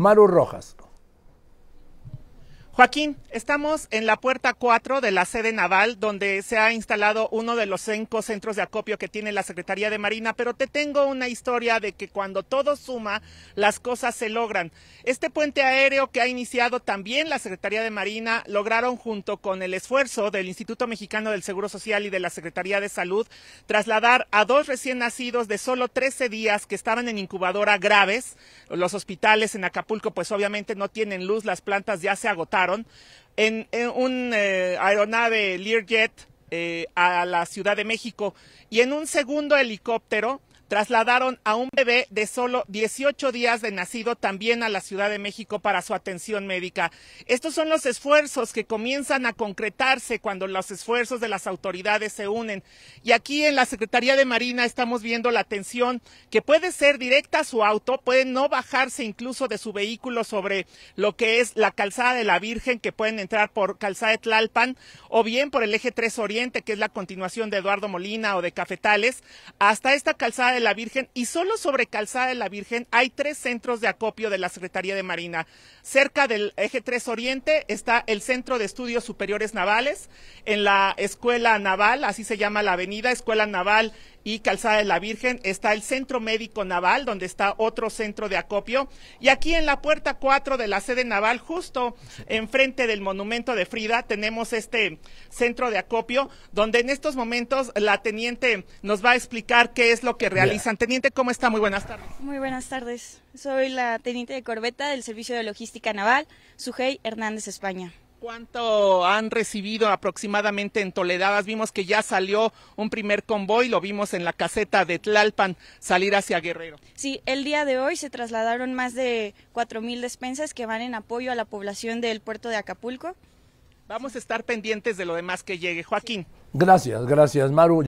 Maru Rojas. Joaquín, estamos en la puerta 4 de la sede naval, donde se ha instalado uno de los cinco centros de acopio que tiene la Secretaría de Marina, pero te tengo una historia de que cuando todo suma, las cosas se logran. Este puente aéreo que ha iniciado también la Secretaría de Marina, lograron junto con el esfuerzo del Instituto Mexicano del Seguro Social y de la Secretaría de Salud, trasladar a dos recién nacidos de solo 13 días que estaban en incubadora graves. Los hospitales en Acapulco, pues obviamente no tienen luz, las plantas ya se agotaron en, un eh, aeronave Learjet eh, a la Ciudad de México y en un segundo helicóptero trasladaron a un bebé de solo 18 días de nacido también a la Ciudad de México para su atención médica. Estos son los esfuerzos que comienzan a concretarse cuando los esfuerzos de las autoridades se unen. Y aquí en la Secretaría de Marina estamos viendo la atención que puede ser directa a su auto, puede no bajarse incluso de su vehículo sobre lo que es la calzada de la Virgen, que pueden entrar por calzada de Tlalpan o bien por el eje 3 Oriente, que es la continuación de Eduardo Molina o de Cafetales, hasta esta calzada de la Virgen y solo sobre Calzada de la Virgen hay tres centros de acopio de la Secretaría de Marina. Cerca del eje 3 Oriente está el Centro de Estudios Superiores Navales, en la Escuela Naval, así se llama la avenida, Escuela Naval y Calzada de la Virgen está el Centro Médico Naval, donde está otro centro de acopio. Y aquí en la puerta 4 de la sede naval, justo enfrente del monumento de Frida, tenemos este centro de acopio, donde en estos momentos la teniente nos va a explicar qué es lo que realizan. Teniente, ¿cómo está? Muy buenas tardes. Muy buenas tardes. Soy la teniente de corbeta del Servicio de Logística Naval, Sujei Hernández, España. ¿Cuánto han recibido aproximadamente en Toledadas? Vimos que ya salió un primer convoy, lo vimos en la caseta de Tlalpan salir hacia Guerrero. Sí, el día de hoy se trasladaron más de 4.000 despensas que van en apoyo a la población del puerto de Acapulco. Vamos a estar pendientes de lo demás que llegue. Joaquín. Gracias, gracias, Maru.